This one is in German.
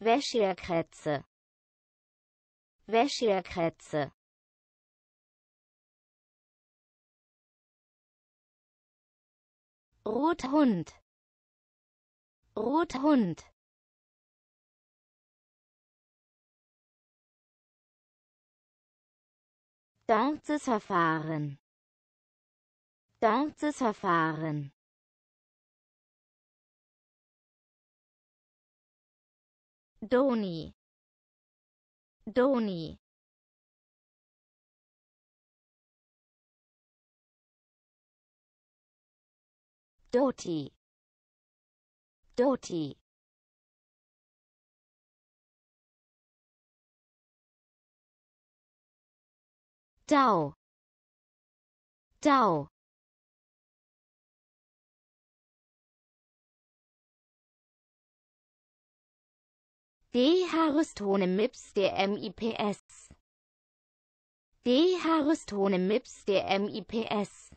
Wäschierkrätze. Wäschierkrätze. Rothund. Rothund. Danzes Verfahren. Doni. Doni. Doti Doti Dao. Dao. D-Haristone Mips der MIPS. D-Haristone Mips der MIPS.